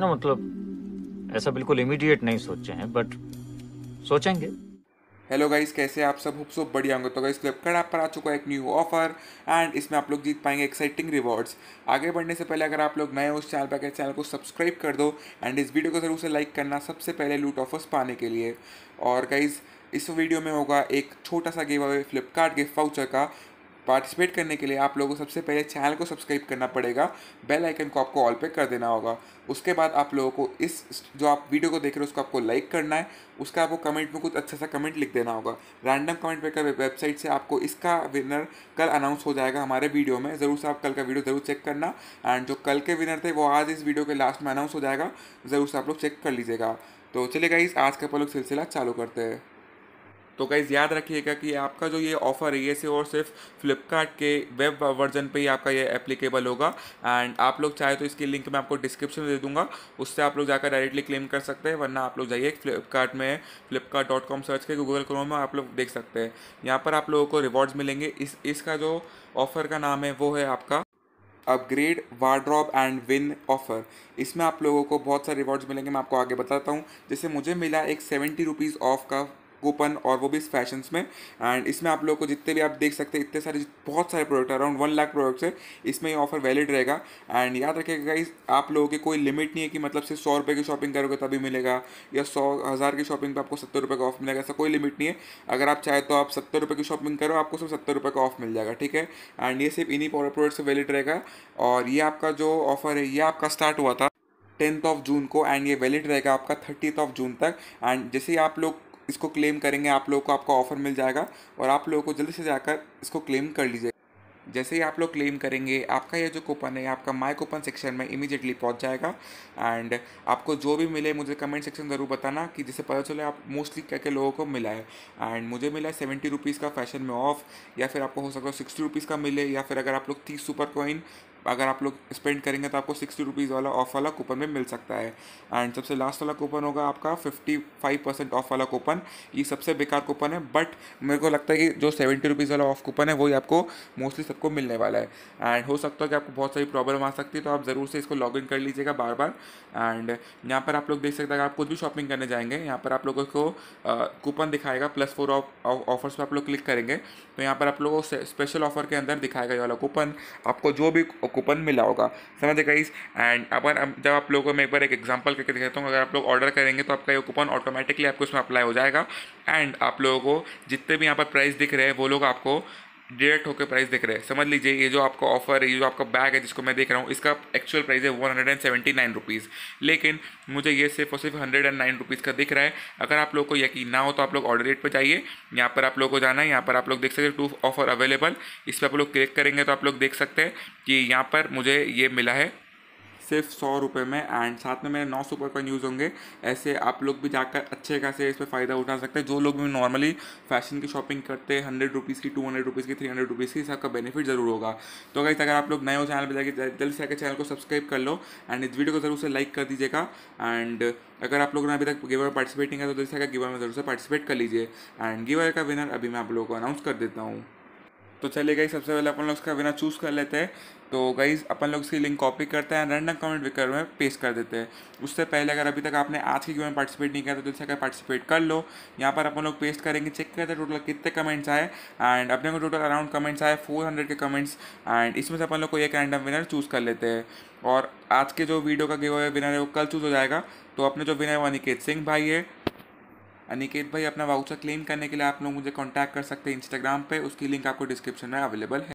ना मतलब ऐसा बिल्कुल इमीडिएट नहीं सोचे हैं बट सोचेंगे हेलो गाइस कैसे आप सब होप सो बढ़िया होंगे तो गाइस फ्लिपकार्ट ऐप पर आ चुका है एक न्यू ऑफर एंड इसमें आप लोग जीत पाएंगे एक्साइटिंग रिवॉर्ड्स आगे बढ़ने से पहले अगर आप लोग नए उस चैनल पर चैनल को सब्सक्राइब कर दो एंड इस वीडियो को ज़रूर से लाइक करना सबसे पहले लूट ऑफर्स पाने के लिए और गाइज़ इस वीडियो में होगा एक छोटा सा giveaway Flipkart gift voucher का पार्टिसिपेट करने के लिए आप लोगों को सबसे पहले चैनल को सब्सक्राइब करना पड़ेगा बेल आइकन को आपको ऑल पे कर देना होगा उसके बाद आप लोगों को इस जो आप वीडियो को देख रहे हो उसको आपको लाइक करना है उसका आपको कमेंट में कुछ अच्छा सा कमेंट लिख देना होगा रैंडम कमेंट पे कर वेबसाइट से आपको इसका विनर कल अनाउंस हो जाएगा हमारे वीडियो में ज़रूर से आप कल का वीडियो ज़रूर चेक करना एंड जो कल के विनर थे वो आज इस वीडियो के लास्ट में अनाउंस हो जाएगा ज़रूर से आप लोग चेक कर लीजिएगा तो चलिए गाइज आज का पर लोग सिलसिला चालू करते हैं तो गाइज़ याद रखिएगा कि आपका जो ये ऑफ़र है ये सिर्फ और सिर्फ फ्लिपकार्ट के वेब वर्जन पे ही आपका ये एप्लीकेबल होगा एंड आप लोग चाहे तो इसकी लिंक मैं आपको डिस्क्रिप्शन दे दूंगा उससे आप लोग जाकर डायरेक्टली क्लेम कर सकते हैं वरना आप लोग जाइए फ्लिपकार्ट में फ्लिपकार्ट डॉट कॉम सर्च करके गूगल क्रोम में आप लोग देख सकते हैं यहाँ पर आप लोगों को रिवॉर्ड्स मिलेंगे इस इसका जो ऑफ़र का नाम है वो है आपका upgrade wardrobe and win offer इसमें आप लोगों को बहुत सारे रिवॉर्ड्स मिलेंगे मैं आपको आगे बताता हूँ जैसे मुझे मिला एक सेवेंटी रुपीज़ ऑफ का कूपन और वो भी इस फैशन में एंड इसमें आप लोग को जितने भी आप देख सकते हैं इतने सारे बहुत सारे product around one lakh products है इसमें ये ऑफर वैलिड रहेगा एंड याद रखिएगा इस आप लोगों की कोई लिमिट नहीं है कि मतलब सिर्फ सौ रुपये की शॉपिंग करोगे तभी मिलेगा या सौ हज़ार की शॉपिंग पर आपको सत्तर रुपये का ऑफ मिलेगा ऐसा कोई लिमिट नहीं है अगर आप चाहे तो आप सत्तर रुपये की शॉपिंग करो आपको सिर्फ सत्तर रुपये का ऑफ मिल जाएगा ठीक है एंड ये सिर्फ इन्हीं प्रोडक्ट से वैलिड रहेगा और ये आपका जो ऑफर है ये आपका स्टार्ट हुआ था टेंथ ऑफ जून को एंड ये वैलिड रहेगा आपका थर्टीथ ऑफ जून तक एंड जैसे ही आप लोग इसको क्लेम करेंगे आप लोगों को आपका ऑफ़र मिल जाएगा और आप लोगों को जल्दी से जाकर इसको क्लेम कर लीजिए जैसे ही आप लोग क्लेम करेंगे आपका यह जो कूपन है आपका माई कूपन सेक्शन में इमीजिएटली पहुंच जाएगा एंड आपको जो भी मिले मुझे कमेंट सेक्शन ज़रूर बताना कि जिसे पता चले आप मोस्टली क्या क्या लोगों को मिला है एंड मुझे मिला है सेवेंटी रुपीज़ का फैशन में ऑफ या फिर आपको हो सकता है सिक्सटी रुपीज़ का मिले या फिर अगर आप लोग तीस सुपर कॉइन अगर आप लोग स्पेंड करेंगे तो आपको सिक्सटी रुपीज़ वाला ऑफ वाला कूपन में मिल सकता है एंड सबसे लास्ट वाला कूपन होगा आपका फिफ्टी फाइव परसेंट ऑफ वाला कूपन ये सबसे बेकार कूपन है बट मेरे को लगता है कि जो सेवेंटी रुपीज़ वाला ऑफ कूपन है वही आपको मोस्टली सबको मिलने वाला है एंड हो सकता है कि आपको बहुत सारी प्रॉब्लम आ सकती है तो आप ज़रूर से इसको लॉग इन कर लीजिएगा बार बार एंड यहाँ पर आप लोग देख सकते हैं आप कुछ भी शॉपिंग करने जाएंगे यहाँ पर आप लोगों को कूपन दिखाएगा प्लस फोर ऑफर्स पर आप लोग क्लिक करेंगे तो यहाँ पर आप लोगों को स्पेशल ऑफर के अंदर दिखाएगा ये वाला कूपन आपको जो भी आपको कूपन मिला होगा समझे गाइस एंड अपन जब आप लोगों को मैं एक बार एक एग्जांपल करके दिखाता हूँ अगर आप लोग ऑर्डर करेंगे तो आपका ये कूपन ऑटोमेटिकली आपको इसमें अप्लाई हो जाएगा एंड आप लोगों को जितने भी यहाँ पर प्राइस दिख रहे हैं वो लोग आपको डिडक्ट होकर प्राइस दिख रहे हैं समझ लीजिए ये जो आपका ऑफर है ये जो आपका बैग है जिसको मैं देख रहा हूँ इसका एक्चुअल प्राइस है one hundred and seventy nine rupees लेकिन मुझे ये सिर्फ और सिर्फ हंड्रेड एंड नाइन रुपीज़ का दिख रहा है अगर आप लोग को यकीन ना हो तो आप लोग ऑर्डर रेट पर जाइए यहाँ पर आप लोग को जाना है यहाँ पर आप लोग देख सकते टू ऑफर अवेलेबल इस पर आप लोग क्लिक करेंगे तो आप लोग देख सकते हैं कि यहाँ पर मुझे ये मिला है सिर्फ सौ रुपये में एंड साथ में मेरे नौ सौ कॉइन यूज़ होंगे ऐसे आप लोग भी जाकर अच्छे खासे इस पर फ़ायदा उठा सकते हैं जो लोग भी नॉर्मली फैशन की शॉपिंग करते हैं हंड्रेड रुपीज़ की टू हंड्रेड रुपीज़ की थ्री हंड्रेड रुपीज़ की सबका बेनिफिट ज़रूर होगा तो अगर अगर आप लोग नए हो चैनल पर जाकर जल्द से आकर चैनल को सब्सक्राइब कर लो एंड इस वीडियो को ज़रूर से लाइक कर दीजिएगा एंड अगर आप लोगों ने अभी तक गिवर में पार्टिसिपेट नहीं किया तो जल्द से आकर गिवर में ज़रूर से पार्टिसिपेट कर लीजिए एंड गिवर का विनर अभी मैं आप लोगों को अनाउंस कर देता हूँ तो चलिए गई सबसे पहले अपन लोग इसका बिना चूज़ कर लेते हैं तो गई अपन लोग इसकी लिंक कॉपी करते हैं रैंडम कमेंट विकर में पेस्ट कर देते हैं उससे पहले अगर अभी तक आपने आज के गेम में पार्टिसिपेट नहीं किया तो जैसे अगर पार्टिसिपेट कर लो यहाँ पर अपन लोग पेस्ट करेंगे चेक करते हैं टोटल कितने कमेंट्स आए एंड अपने को टोटल अराउंड कमेंट्स आए फोर हंड्रेड के कमेंट्स एंड इसमें से अपन लोग को एक रैंडम विनर चूज़ कर लेते हैं और आज के जो वीडियो का गिव विनर है वो कल चूज़ हो जाएगा तो अपने जो विनर वो अनिकेत सिंह भाई है अनिकेत भाई अपना वाउचर क्लेम करने के लिए आप लोग मुझे कॉन्टैक्ट कर सकते हैं इंस्टाग्राम पर उसकी लिंक आपको डिस्क्रिप्शन में अवेलेबल है